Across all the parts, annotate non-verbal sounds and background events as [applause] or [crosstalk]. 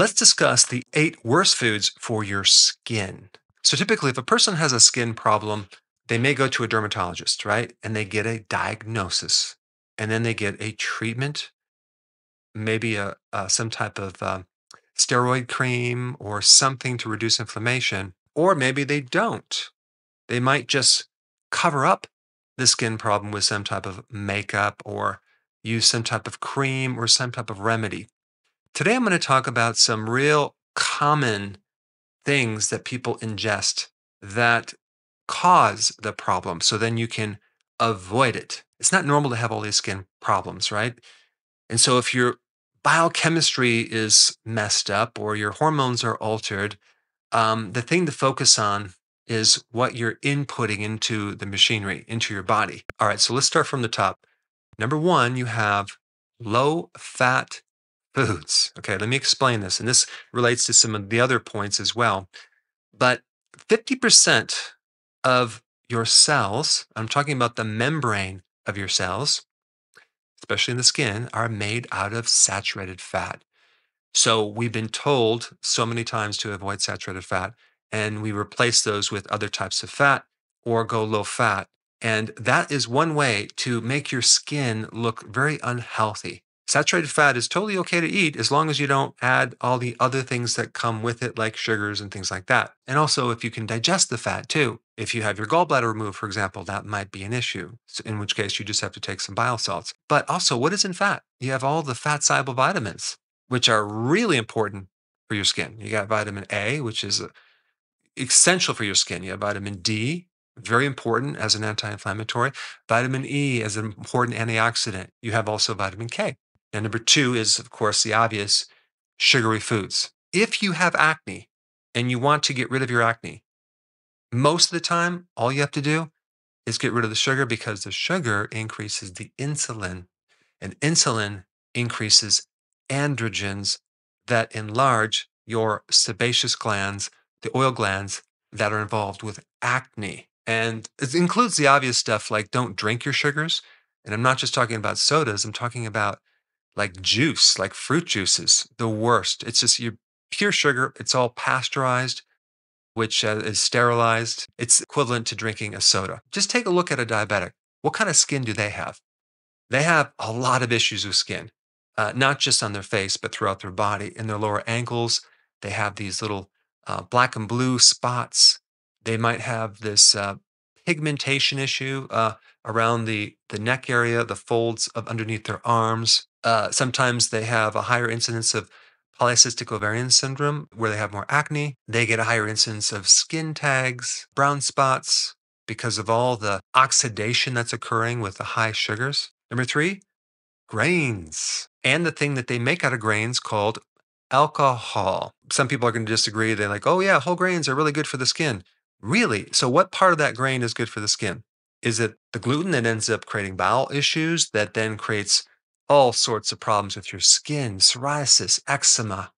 Let's discuss the eight worst foods for your skin. So, typically, if a person has a skin problem, they may go to a dermatologist, right? And they get a diagnosis and then they get a treatment, maybe a, a some type of uh, steroid cream or something to reduce inflammation, or maybe they don't. They might just cover up the skin problem with some type of makeup or use some type of cream or some type of remedy. Today, I'm going to talk about some real common things that people ingest that cause the problem so then you can avoid it. It's not normal to have all these skin problems, right? And so, if your biochemistry is messed up or your hormones are altered, um, the thing to focus on is what you're inputting into the machinery, into your body. All right, so let's start from the top. Number one, you have low fat foods. Okay, let me explain this. And this relates to some of the other points as well. But 50% of your cells, I'm talking about the membrane of your cells, especially in the skin, are made out of saturated fat. So we've been told so many times to avoid saturated fat, and we replace those with other types of fat or go low fat. And that is one way to make your skin look very unhealthy saturated fat is totally okay to eat as long as you don't add all the other things that come with it, like sugars and things like that. And also, if you can digest the fat too. If you have your gallbladder removed, for example, that might be an issue, in which case you just have to take some bile salts. But also, what is in fat? You have all the fat soluble vitamins, which are really important for your skin. You got vitamin A, which is uh, essential for your skin. You have vitamin D, very important as an anti inflammatory, vitamin E as an important antioxidant. You have also vitamin K, and number two is, of course, the obvious sugary foods. If you have acne and you want to get rid of your acne, most of the time, all you have to do is get rid of the sugar because the sugar increases the insulin, and insulin increases androgens that enlarge your sebaceous glands, the oil glands that are involved with acne. And it includes the obvious stuff like don't drink your sugars. And I'm not just talking about sodas, I'm talking about like juice, like fruit juices, the worst. It's just your pure sugar. It's all pasteurized, which uh, is sterilized. It's equivalent to drinking a soda. Just take a look at a diabetic. What kind of skin do they have? They have a lot of issues with skin, uh, not just on their face, but throughout their body. In their lower ankles, they have these little uh, black and blue spots. They might have this uh, pigmentation issue uh, around the, the neck area, the folds of underneath their arms. Uh, sometimes they have a higher incidence of polycystic ovarian syndrome, where they have more acne. They get a higher incidence of skin tags, brown spots, because of all the oxidation that's occurring with the high sugars. Number three, grains and the thing that they make out of grains called alcohol. Some people are going to disagree. They're like, oh, yeah, whole grains are really good for the skin. Really? So, what part of that grain is good for the skin? Is it the gluten that ends up creating bowel issues that then creates all sorts of problems with your skin, psoriasis, eczema,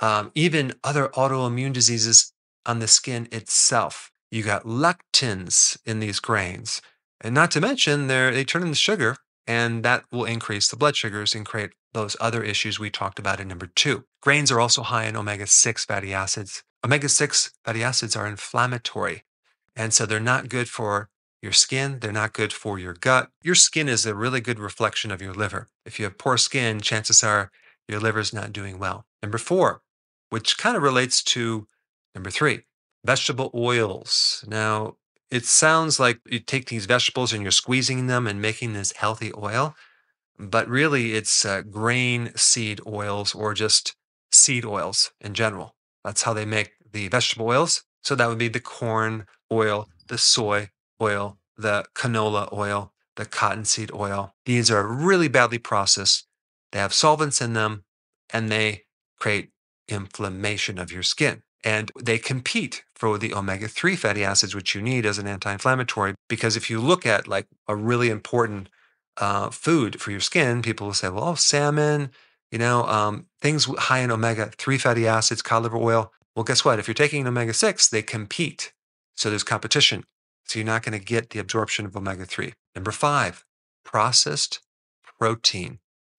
um, even other autoimmune diseases on the skin itself. You got lectins in these grains. And not to mention, they turn into sugar, and that will increase the blood sugars and create those other issues we talked about in number two. Grains are also high in omega 6 fatty acids. Omega 6 fatty acids are inflammatory, and so they're not good for your skin. They're not good for your gut. Your skin is a really good reflection of your liver. If you have poor skin, chances are your liver's not doing well. Number four, which kind of relates to number three, vegetable oils. Now, it sounds like you take these vegetables and you're squeezing them and making this healthy oil, but really it's uh, grain seed oils or just seed oils in general. That's how they make the vegetable oils. So that would be the corn oil, the soy oil, the canola oil, the cottonseed oil. These are really badly processed. They have solvents in them and they create inflammation of your skin. And they compete for the omega 3 fatty acids, which you need as an anti inflammatory. Because if you look at like a really important uh, food for your skin, people will say, well, oh, salmon, you know, um, things high in omega 3 fatty acids, cod liver oil. Well, guess what? If you're taking an omega 6, they compete. So there's competition. So you're not going to get the absorption of omega 3. Number five, processed protein,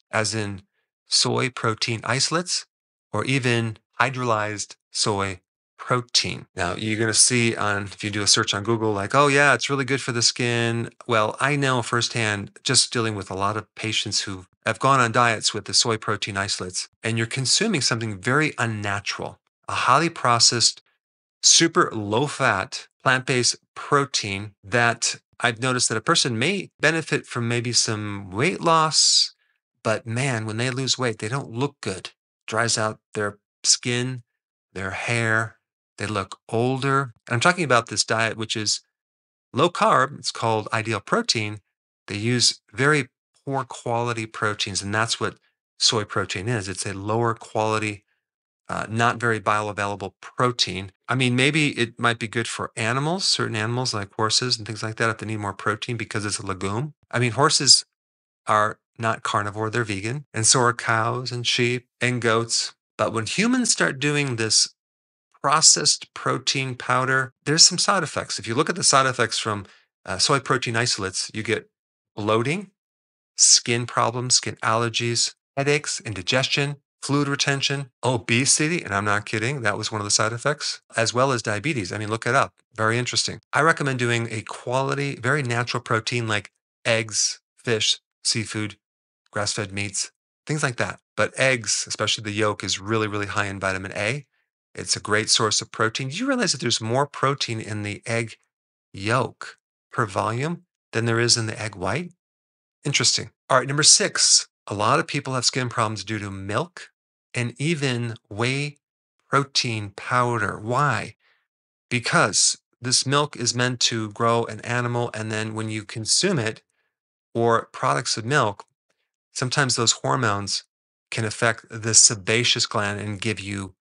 as in soy protein isolates or even hydrolyzed soy protein. Now, you're going to see on if you do a search on Google like, "Oh yeah, it's really good for the skin." Well, I know firsthand just dealing with a lot of patients who have gone on diets with the soy protein isolates and you're consuming something very unnatural, a highly processed, super low fat plant based protein that I've noticed that a person may benefit from maybe some weight loss, but man, when they lose weight, they don't look good. Dries out their skin, their hair, they look older. And I'm talking about this diet, which is low carb, it's called ideal protein. They use very poor quality proteins, and that's what soy protein is it's a lower quality uh, not very bioavailable protein. I mean, maybe it might be good for animals, certain animals like horses and things like that, if they need more protein because it's a legume. I mean, horses are not carnivore, they're vegan. And so are cows and sheep and goats. But when humans start doing this processed protein powder, there's some side effects. If you look at the side effects from uh, soy protein isolates, you get bloating, skin problems, skin allergies, headaches, indigestion, fluid retention, obesity, and I'm not kidding, that was one of the side effects, as well as diabetes. I mean, look it up. Very interesting. I recommend doing a quality, very natural protein like eggs, fish, seafood, grass fed meats, things like that. But eggs, especially the yolk, is really, really high in vitamin A. It's a great source of protein. Do you realize that there's more protein in the egg yolk per volume than there is in the egg white? Interesting. All right, number six, a lot of people have skin problems due to milk and even whey protein powder. Why? Because this milk is meant to grow an animal, and then when you consume it or products of milk, sometimes those hormones can affect the sebaceous gland and give you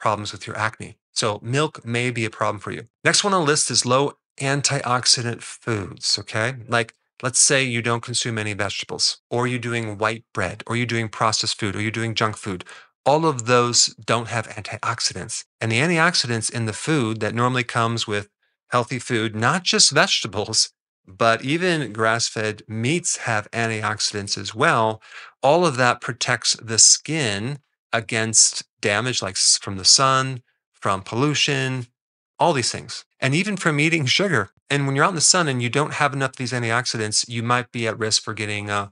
problems with your acne. So, milk may be a problem for you. Next one on the list is low antioxidant foods, okay? Like Let's say you don't consume any vegetables, or you're doing white bread, or you're doing processed food, or you're doing junk food. All of those don't have antioxidants. And the antioxidants in the food that normally comes with healthy food, not just [laughs] vegetables, but even grass fed meats have antioxidants as well. All of that protects the skin against damage like from the sun, from pollution, all these things. And even from eating sugar. And when you're out in the sun and you don't have enough of these antioxidants, you might be at risk for getting uh,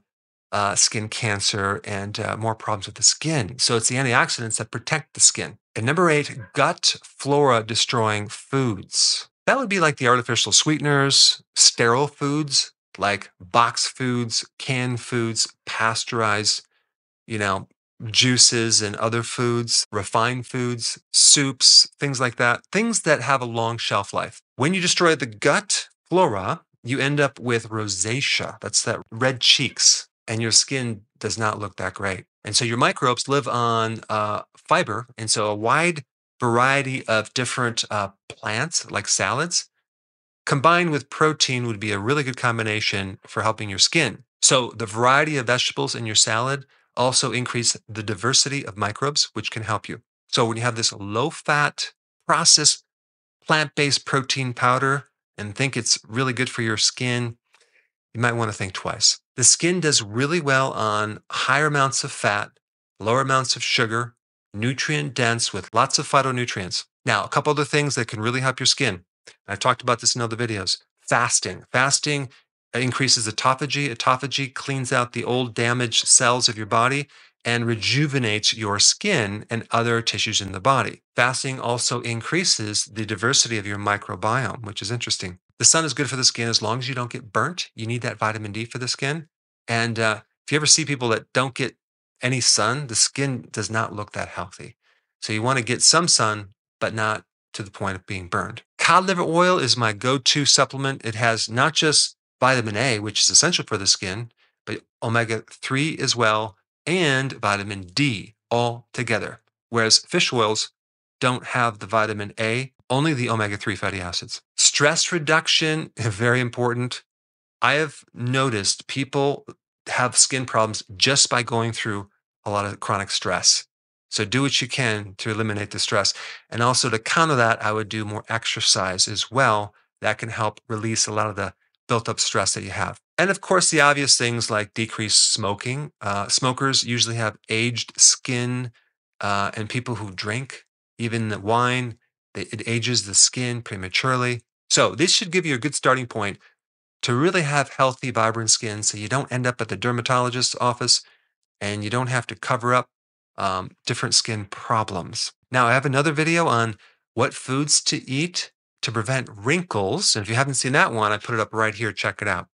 uh, skin cancer and uh, more problems with the skin. So it's the antioxidants that protect the skin. And number eight, gut flora destroying foods. That would be like the artificial sweeteners, sterile foods like box foods, canned foods, pasteurized, you know, juices and other foods, refined foods, soups, things like that, things that have a long shelf life. When you destroy the gut flora, you end up with rosacea. That's that red cheeks, and your skin does not look that great. And so your microbes live on uh, fiber. And so a wide variety of different uh, plants, like salads, combined with protein would be a really good combination for helping your skin. So the variety of vegetables in your salad also, increase the diversity of microbes, which can help you. So, when you have this low fat, processed, plant based protein powder and think it's really good for your skin, you might want to think twice. The skin does really well on higher amounts of fat, lower amounts of sugar, nutrient dense with lots of phytonutrients. Now, a couple other things that can really help your skin. I've talked about this in other videos. Fasting. Fasting increases autophagy. Autophagy cleans out the old damaged cells of your body and rejuvenates your skin and other tissues in the body. Fasting also increases the diversity of your microbiome, which is interesting. The sun is good for the skin as long as you don't get burnt. You need that vitamin D for the skin. And uh, if you ever see people that don't get any sun, the skin does not look that healthy. So you want to get some sun, but not to the point of being burned. Cod liver oil is my go to supplement. It has not just vitamin A, which is essential for the skin, but omega 3 as well, and vitamin D all together. Whereas fish oils don't have the vitamin A, only the omega 3 fatty acids. Stress reduction, [laughs] very important. I have noticed people have skin problems just by going through a lot of chronic stress. So do what you can to eliminate the stress. And also to counter that, I would do more exercise as well. That can help release a lot of the built up stress that you have. And of course, the obvious things like decreased smoking. Uh, smokers usually have aged skin, uh, and people who drink, even the wine, it ages the skin prematurely. So, this should give you a good starting point to really have healthy, vibrant skin so you don't end up at the dermatologist's office and you don't have to cover up um, different skin problems. Now, I have another video on what foods to eat to prevent wrinkles. And if you haven't seen that one, I put it up right here. Check it out.